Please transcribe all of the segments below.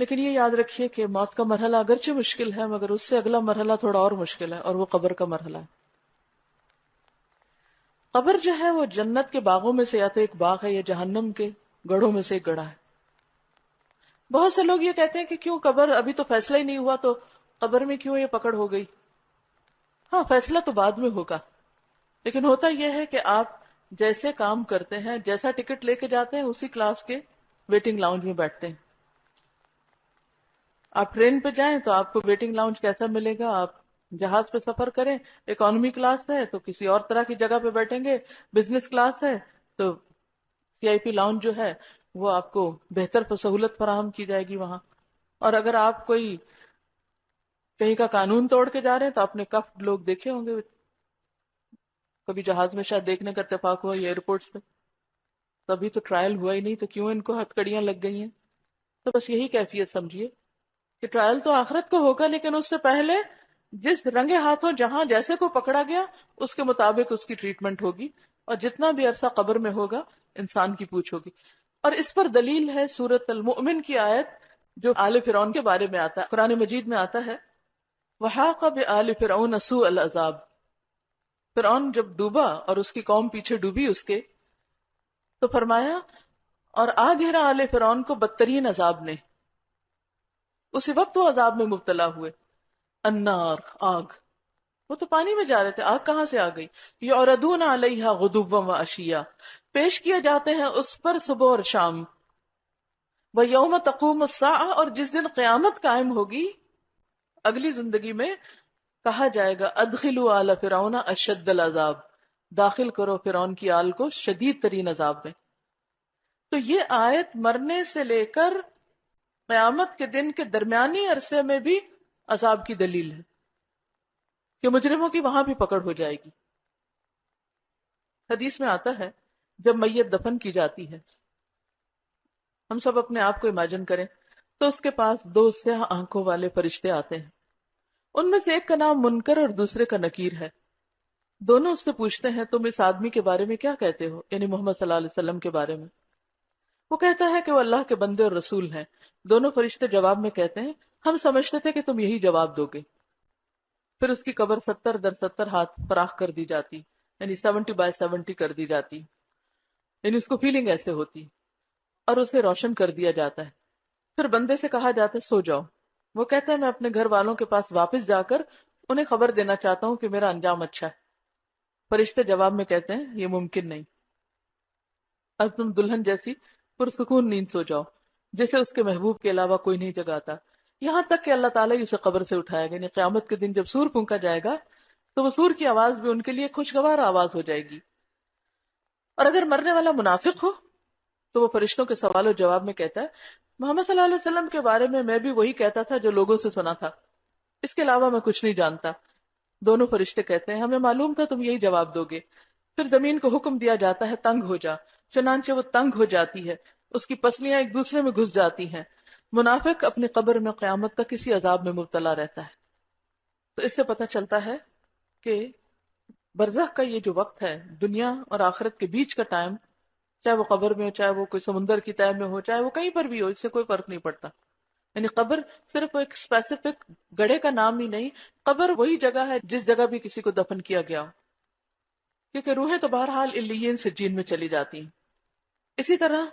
लेकिन ये याद रखिए कि मौत का मरहला अगरचे मुश्किल है मगर उससे अगला मरहला थोड़ा और मुश्किल है और वो कब्र का मरहला है कब्र जो है वो जन्नत के बागों में से या तो एक बाग है या जहन्नम के गढ़ों में से एक गढ़ा है बहुत से लोग ये कहते हैं कि क्यों कबर अभी तो फैसला ही नहीं हुआ तो कबर में क्यों ये पकड़ हो गई हाँ फैसला तो बाद में होगा लेकिन होता यह है कि आप जैसे काम करते हैं जैसा टिकट लेके जाते हैं उसी क्लास के वेटिंग लाउंज में बैठते हैं आप ट्रेन पे जाएं तो आपको वेटिंग लाउंज कैसा मिलेगा आप जहाज पे सफर करें इकोनॉमी क्लास है तो किसी और तरह की जगह पे बैठेंगे बिजनेस क्लास है तो सीआईपी लाउंज जो है वो आपको बेहतर सहूलत फराहम की जाएगी वहां और अगर आप कोई कहीं का कानून तोड़ के जा रहे हैं तो आपने कफ लोग देखे होंगे कभी जहाज में शायद देखने का इतफाक हुआ एयरपोर्ट पे तभी तो ट्रायल हुआ ही नहीं तो क्यों इनको हथकड़ियां लग गई हैं तो बस यही कैफियत समझिए कि ट्रायल तो आखरत को होगा लेकिन उससे पहले जिस रंगे हाथों जहां जैसे को पकड़ा गया उसके मुताबिक उसकी ट्रीटमेंट होगी और जितना भी अरसा कब्र में होगा इंसान की पूछ होगी और इस पर दलील है सूरत अलमोमिन की आयत जो आल फिरौन के बारे में आता है कुरान मजीद में आता है वहा कब आल फिरौन असू अल अजाब फिरौन जब डूबा और उसकी कौम पीछे डूबी उसके तो फरमाया और आ घेरा आल फिरौन को बदतरीन अजाब ने उसी वक्त वो अजाब में मुबतला हुए अन्नार आग वो तो पानी में जा रहे थे आग कहाँ से आ गई ये और अलैहा गुदुबम व अशिया पेश किए जाते हैं उस पर सुबह और शाम वह यौम तकूम और जिस दिन क्यामत कायम होगी अगली जिंदगी में कहा जाएगा अदखिलु आला फिर अशद अजाब दाखिल करो फिर की आल को शदीद तरीन अजाब में तो ये आयत मरने से लेकर क्यामत के दिन के दरमियानी अरसे में भी अजाब की दलील है कि मुजरिमों की वहां भी पकड़ हो जाएगी हदीस में आता है जब मैयत दफन की जाती है हम सब अपने आप को इमेजिन करें तो उसके पास दो स्याह आंखों वाले फरिश्ते आते हैं उनमें से एक का नाम मुनकर और दूसरे का नकीर है दोनों उससे पूछते हैं तुम इस आदमी के बारे में क्या कहते हो यानी मोहम्मद सल्लल्लाहु के बारे में वो कहता है कि वो अल्लाह के बंदे और रसूल हैं दोनों फरिश्ते जवाब में कहते हैं हम समझते थे कि तुम यही जवाब दोगे फिर उसकी कबर सत्तर दर सत्तर हाथ फराख कर दी जाती यानी सेवनटी बाय सेवनटी कर दी जाती यानी उसको फीलिंग ऐसे होती और उसे रोशन कर दिया जाता है फिर बंदे से कहा जाता है सो जाओ वो कहता है मैं अपने घर वालों के पास वापस जाकर उन्हें खबर देना चाहता हूँ कि मेरा अंजाम अच्छा है फरिश्ते जवाब में कहते हैं ये मुमकिन नहीं अब तुम दुल्हन जैसी पुरसकून नींद सो जाओ जैसे उसके महबूब के अलावा कोई नहीं जगाता यहाँ तक कि अल्लाह ताला ही उसे कब्र से उठाएगा यानी क्यामत के दिन जब सूर फूका जाएगा तो वो सूर की आवाज भी उनके लिए खुशगवार आवाज हो जाएगी और अगर मरने वाला मुनाफिक हो तो वो फरिश्तों के सवाल और जवाब में कहता है मोहम्मद सल्लल्लाहु अलैहि वसल्लम के बारे में मैं भी वही कहता था जो लोगों से सुना था इसके अलावा मैं कुछ नहीं जानता दोनों फरिश्ते कहते हैं हमें मालूम था तुम यही जवाब दोगे फिर जमीन को हुक्म दिया जाता है तंग हो जा चनानचे वो तंग हो जाती है उसकी पसलियां एक दूसरे में घुस जाती हैं मुनाफिक अपनी कब्र में क्यामत तक किसी अजाब में मुबतला रहता है तो इससे पता चलता है कि बरजह का ये जो वक्त है दुनिया और आखिरत के बीच का टाइम चाहे वो कब्र में हो चाहे वो कोई समुंदर की तय में हो चाहे वो कहीं पर भी हो इससे कोई फर्क नहीं पड़ता यानी कब्र सिर्फ एक स्पेसिफिक गढ़े का नाम ही नहीं कब्र वही जगह है जिस जगह भी किसी को दफन किया गया हो क्योंकि रूहें तो बहरहाल इलियन से जीन में चली जाती हैं इसी तरह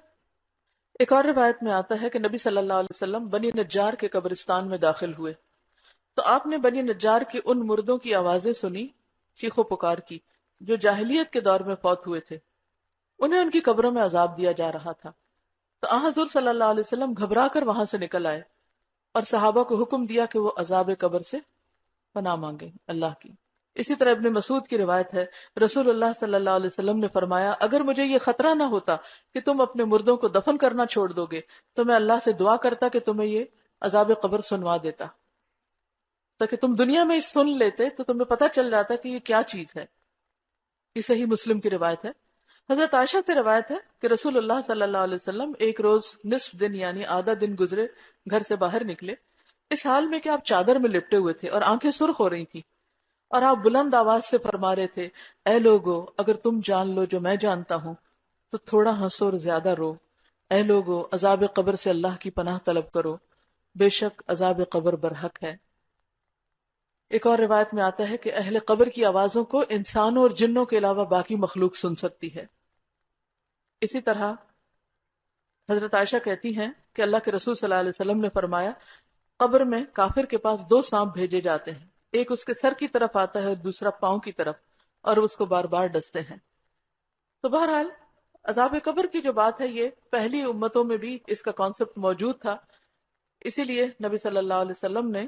एक और रिवायत में आता है कि नबी सल्लल्लाहु अलैहि वसल्लम बनी नज्जार के कब्रिस्तान में दाखिल हुए तो आपने बनी नज्जार के उन मुर्दों की आवाजें सुनी चीखो पुकार की जो जाहिलियत के दौर में फौत हुए थे उन्हें उनकी कब्रों में अजाब दिया जा रहा था तो आजूर सल्लल्लाहु अलैहि वसल्लम घबरा कर वहां से निकल आए और सहाबा को हुक्म दिया कि वो अजाब कब्र से पना मांगे अल्लाह की इसी तरह अपने मसूद की रिवायत है रसूल सल्लल्लाहु अलैहि वसल्लम ने फरमाया अगर मुझे ये खतरा ना होता कि तुम अपने मुर्दों को दफन करना छोड़ दोगे तो मैं अल्लाह से दुआ करता कि तुम्हें ये अजाब कबर सुनवा देता ताकि तुम दुनिया में सुन लेते तो तुम्हें पता चल जाता कि ये क्या चीज है ये सही मुस्लिम की रिवायत है हजरत आयशा से रिवायत है कि रसूल सल्लल्लाहु अलैहि वसल्लम एक रोज निस्फ दिन यानी आधा दिन गुजरे घर से बाहर निकले इस हाल में कि आप चादर में लिपटे हुए थे और आंखें सुर्ख हो रही थी और आप बुलंद आवाज से फरमा रहे थे ए लोगो अगर तुम जान लो जो मैं जानता हूं तो थोड़ा हंसो और ज्यादा रो ए लोगो अजाब कब्र से अल्लाह की पनाह तलब करो बेशक अजाब कब्र बरहक है एक और रिवायत में आता है कि अहल कब्र की आवाजों को इंसानों और जिन्नों के अलावा बाकी मखलूक सुन सकती है इसी तरह हजरत आयशा कहती हैं कि अल्लाह के रसूल सल्लल्लाहु अलैहि वसल्लम ने फरमाया कब्र में काफिर के पास दो सांप भेजे जाते हैं एक उसके सर की तरफ आता है दूसरा पाँव की तरफ और उसको बार बार डसते हैं तो बहरहाल अजाब कबर की जो बात है ये पहली उम्मतों में भी इसका कॉन्सेप्ट मौजूद था इसीलिए नबी सल्लल्लाहु अलैहि वसल्लम ने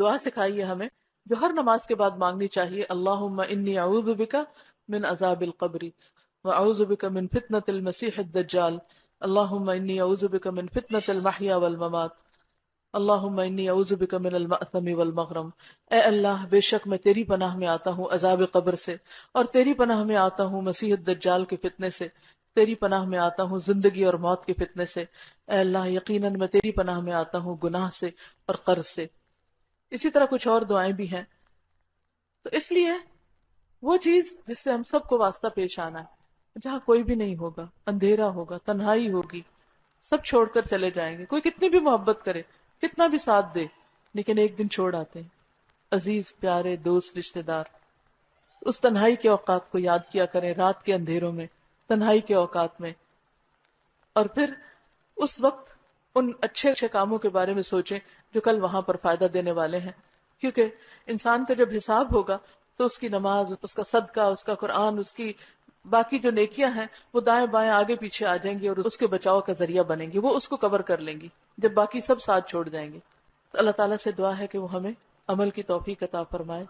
दुआ सिखाई है हमें जो हर नमाज के बाद मांगनी चाहिए अल्लाह इन्नी आउजुबिका मिन अजाबिल कबरी व मिन फितनतिल मसीह दज्जाल अल्लाह इन्नी आउजुबिका मिन फितनतिल महिया वल ममात अल्लाहमिनमगरम ए अल्लाह बेशक मैं तेरी पनाह में आता हूँ अजाब कब्र से और तेरी पनाह में आता हूँ मसीह दज्जाल के फितने से तेरी पनाह में आता हूँ जिंदगी और मौत के फितने से ए अल्लाह यकीनन मैं तेरी पनाह में आता हूँ गुनाह से और कर्ज से इसी तरह कुछ और दुआएं भी हैं तो इसलिए वो चीज जिससे हम सबको वास्ता पेश आना है जहाँ कोई भी नहीं होगा अंधेरा होगा तन्हाई होगी सब छोड़कर चले जाएंगे कोई कितनी भी मोहब्बत करे कितना भी साथ दे लेकिन एक दिन छोड़ आते हैं अजीज प्यारे दोस्त रिश्तेदार उस तन्हाई के औकात को याद किया करें रात के अंधेरों में तन्हाई के औकात में और फिर उस वक्त उन अच्छे अच्छे कामों के बारे में सोचें जो कल वहां पर फायदा देने वाले हैं क्योंकि इंसान का जब हिसाब होगा तो उसकी नमाज उसका सदका उसका कुरान उसकी बाकी जो नेकियां हैं वो दाएं बाएं आगे पीछे आ जाएंगी और उसके बचाव का जरिया बनेंगी वो उसको कवर कर लेंगी जब बाकी सब साथ छोड़ जाएंगे तो अल्लाह ताला से दुआ है कि वो हमें अमल की तोफीक अता फरमाए